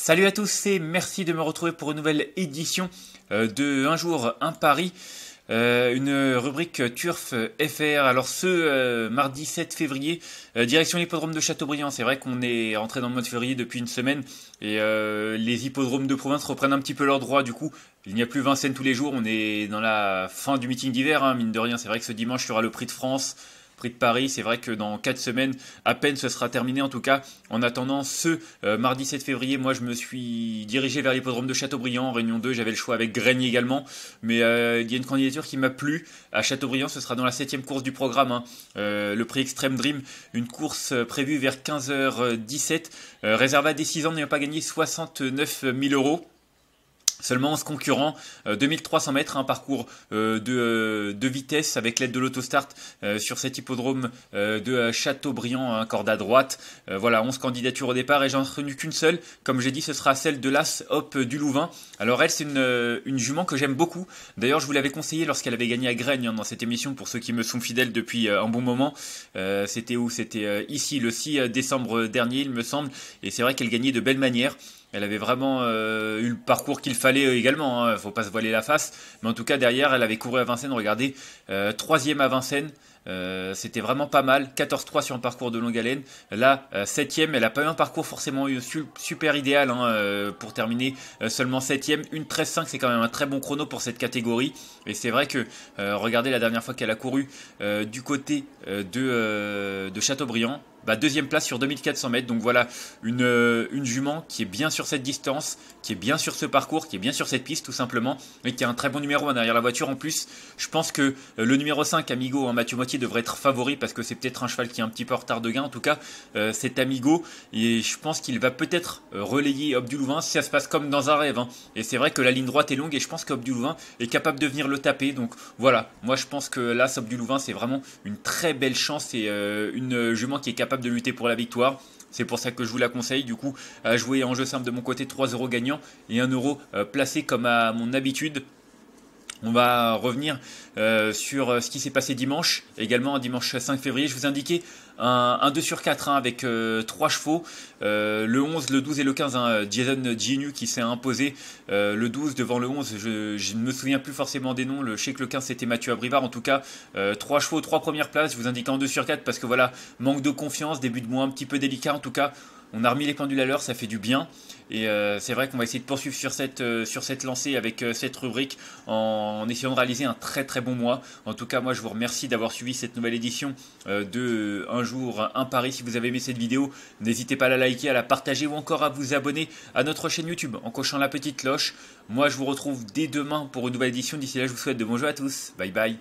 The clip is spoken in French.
Salut à tous et merci de me retrouver pour une nouvelle édition euh, de Un jour, un Paris, euh, une rubrique Turf FR. Alors ce euh, mardi 7 février, direction l'hippodrome de Châteaubriand. C'est vrai qu'on est rentré dans le mois de février depuis une semaine et les hippodromes de province reprennent un petit peu leur droit, Du coup, il n'y a plus Vincennes tous les jours. On est dans la fin du meeting d'hiver, hein, mine de rien. C'est vrai que ce dimanche, sera le Prix de France. Prix de Paris. C'est vrai que dans 4 semaines, à peine ce sera terminé. En tout cas, en attendant ce euh, mardi 7 février, moi je me suis dirigé vers l'hippodrome de Châteaubriand Réunion 2. J'avais le choix avec Grenier également. Mais euh, il y a une candidature qui m'a plu à Châteaubriand. Ce sera dans la septième course du programme. Hein. Euh, le Prix Extreme Dream, une course prévue vers 15h17. réservée à des 6 ans n'ayant pas gagné 69 000 euros. Seulement en se concurrent, 2300 euh, mètres, un parcours euh, euh, de, vitesse avec l'aide de l'autostart sur cet hippodrome de Châteaubriand, hein, corde à droite. Voilà, 11 candidatures au départ et j'en retenu qu'une seule. Comme j'ai dit, ce sera celle de l'As Hop du Louvain. Alors elle, c'est une, jument que j'aime beaucoup. D'ailleurs, je vous l'avais conseillé lorsqu'elle avait gagné à Graigne hein, dans cette émission, pour ceux qui me sont fidèles depuis un bon moment. C'était où C'était ici, le 6 décembre dernier, il me semble. Et c'est vrai qu'elle gagnait de belles manières. Elle avait vraiment euh, eu le parcours qu'il fallait euh, également, ne hein. faut pas se voiler la face. Mais en tout cas, derrière, elle avait couru à Vincennes, regardez, euh, troisième à Vincennes, euh, c'était vraiment pas mal. 14-3 sur un parcours de longue haleine. Là, 7ème, euh, elle a pas eu un parcours forcément super idéal hein, euh, pour terminer seulement 7ème. Une 13-5, c'est quand même un très bon chrono pour cette catégorie. Et c'est vrai que, regardez la dernière fois qu'elle a couru du côté de, de Châteaubriand, bah, deuxième place sur 2400 mètres. Donc voilà, une, une, jument qui est bien sur cette distance, qui est bien sur ce parcours, qui est bien sur cette piste tout simplement, et qui a un très bon numéro derrière la voiture en plus. Je pense que le numéro 5, Amigo, hein, Mathieu Moitié, devrait être favori parce que c'est peut-être un cheval qui est un petit peu en retard de gain. En tout cas, euh, cet c'est Amigo et je pense qu'il va peut-être euh, relayer Louvain si ça se passe comme dans un rêve. Hein. Et c'est vrai que la ligne droite est longue et je pense Louvain est capable de venir le taper. Donc voilà, moi je pense que là, Louvain c'est vraiment une très belle chance et euh, une jument qui est capable de lutter pour la victoire. C'est pour ça que je vous la conseille. Du coup, à jouer en jeu simple de mon côté, 3 euros gagnants et 1 euro placé comme à mon habitude. On va revenir euh, sur euh, ce qui s'est passé dimanche, également dimanche 5 février. Je vous indiquais un, un 2 sur 4 hein, avec 3 euh, chevaux, le 11, le 12 et le 15. Hein, Jason Ginu qui s'est imposé le 12 devant le 11. Je, ne me souviens plus forcément des noms. Le, je sais que le 15 c'était Mathieu Abrivard. En tout cas, 3 chevaux, 3 premières places. Je vous indique un 2 sur 4 parce que voilà, manque de confiance, début de mois un petit peu délicat. En tout cas, on a remis les pendules à l'heure, ça fait du bien. Et euh, c'est vrai qu'on va essayer de poursuivre sur cette, euh, sur cette lancée avec euh, cette rubrique en, essayant de réaliser un très très bon mois. En tout cas, moi je vous remercie d'avoir suivi cette nouvelle édition de Un jour, un pari. Si vous avez aimé cette vidéo, n'hésitez pas à la liker, à la partager ou encore à vous abonner à notre chaîne YouTube en cochant la petite cloche. Moi je vous retrouve dès demain pour une nouvelle édition. D'ici là, je vous souhaite de bons jeux à tous. Bye bye.